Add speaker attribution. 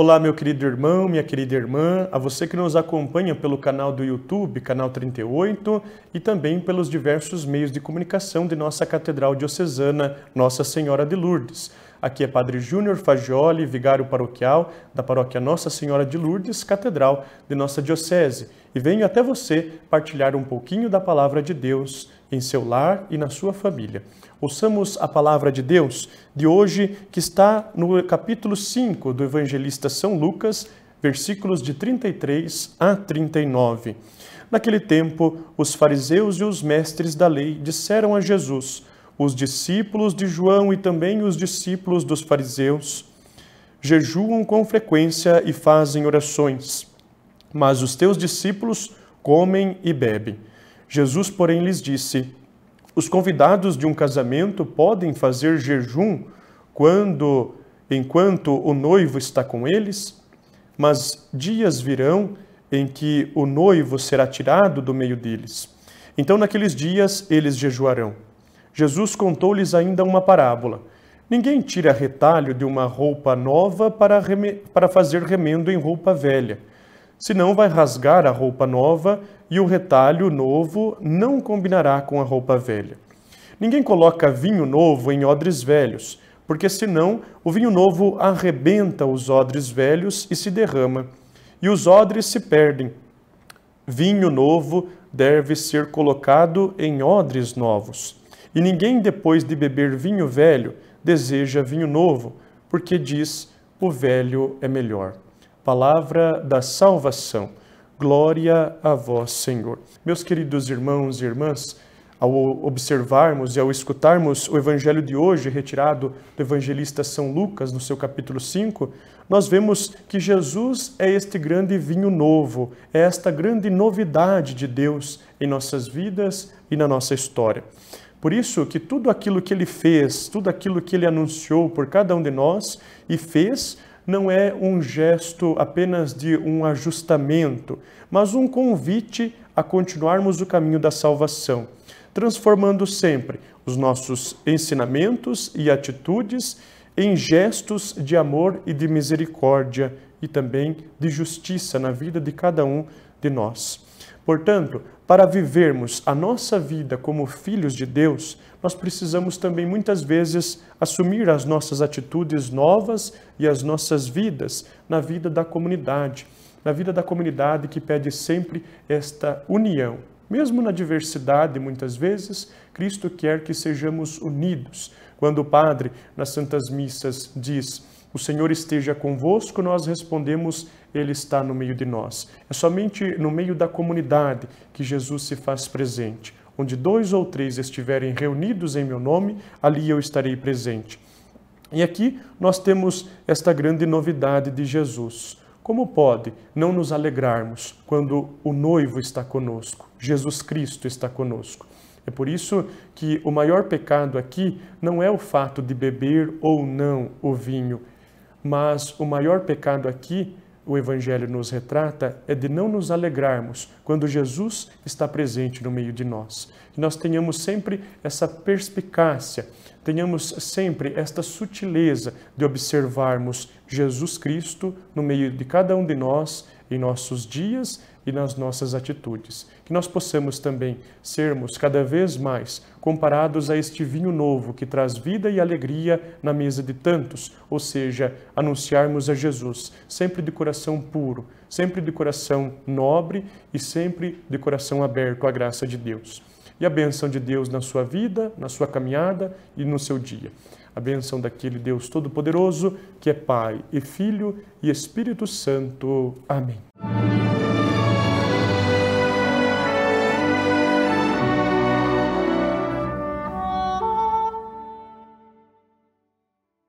Speaker 1: Olá, meu querido irmão, minha querida irmã, a você que nos acompanha pelo canal do YouTube, canal 38, e também pelos diversos meios de comunicação de nossa Catedral Diocesana, Nossa Senhora de Lourdes. Aqui é Padre Júnior Fagioli, vigário paroquial da Paróquia Nossa Senhora de Lourdes, Catedral de nossa Diocese e venho até você partilhar um pouquinho da palavra de Deus em seu lar e na sua família. Ouçamos a palavra de Deus de hoje, que está no capítulo 5 do evangelista São Lucas, versículos de 33 a 39. Naquele tempo, os fariseus e os mestres da lei disseram a Jesus: Os discípulos de João e também os discípulos dos fariseus jejuam com frequência e fazem orações mas os teus discípulos comem e bebem. Jesus, porém, lhes disse: Os convidados de um casamento podem fazer jejum quando enquanto o noivo está com eles, mas dias virão em que o noivo será tirado do meio deles. Então naqueles dias eles jejuarão. Jesus contou-lhes ainda uma parábola. Ninguém tira retalho de uma roupa nova para, para fazer remendo em roupa velha senão vai rasgar a roupa nova e o retalho novo não combinará com a roupa velha. Ninguém coloca vinho novo em odres velhos, porque senão o vinho novo arrebenta os odres velhos e se derrama, e os odres se perdem. Vinho novo deve ser colocado em odres novos. E ninguém, depois de beber vinho velho, deseja vinho novo, porque diz: o velho é melhor palavra da salvação. Glória a vós, Senhor. Meus queridos irmãos e irmãs, ao observarmos e ao escutarmos o evangelho de hoje, retirado do evangelista São Lucas, no seu capítulo 5, nós vemos que Jesus é este grande vinho novo, é esta grande novidade de Deus em nossas vidas e na nossa história. Por isso que tudo aquilo que ele fez, tudo aquilo que ele anunciou por cada um de nós e fez, não é um gesto apenas de um ajustamento, mas um convite a continuarmos o caminho da salvação, transformando sempre os nossos ensinamentos e atitudes em gestos de amor e de misericórdia e também de justiça na vida de cada um de nós. Portanto, para vivermos a nossa vida como filhos de Deus, nós precisamos também muitas vezes assumir as nossas atitudes novas e as nossas vidas na vida da comunidade, na vida da comunidade que pede sempre esta união. Mesmo na diversidade, muitas vezes, Cristo quer que sejamos unidos. Quando o Padre, nas Santas Missas, diz o Senhor esteja convosco, nós respondemos, Ele está no meio de nós. É somente no meio da comunidade que Jesus se faz presente. Onde dois ou três estiverem reunidos em meu nome, ali eu estarei presente. E aqui nós temos esta grande novidade de Jesus. Como pode não nos alegrarmos quando o noivo está conosco? Jesus Cristo está conosco. É por isso que o maior pecado aqui não é o fato de beber ou não o vinho, mas o maior pecado aqui, o Evangelho nos retrata, é de não nos alegrarmos quando Jesus está presente no meio de nós. Que nós tenhamos sempre essa perspicácia, tenhamos sempre esta sutileza de observarmos Jesus Cristo no meio de cada um de nós, em nossos dias e nas nossas atitudes. Que nós possamos também sermos cada vez mais comparados a este vinho novo que traz vida e alegria na mesa de tantos, ou seja, anunciarmos a Jesus, sempre de coração puro, sempre de coração nobre e sempre de coração aberto à graça de Deus. E a bênção de Deus na sua vida, na sua caminhada e no seu dia a bênção daquele Deus Todo-Poderoso, que é Pai e Filho e Espírito Santo. Amém.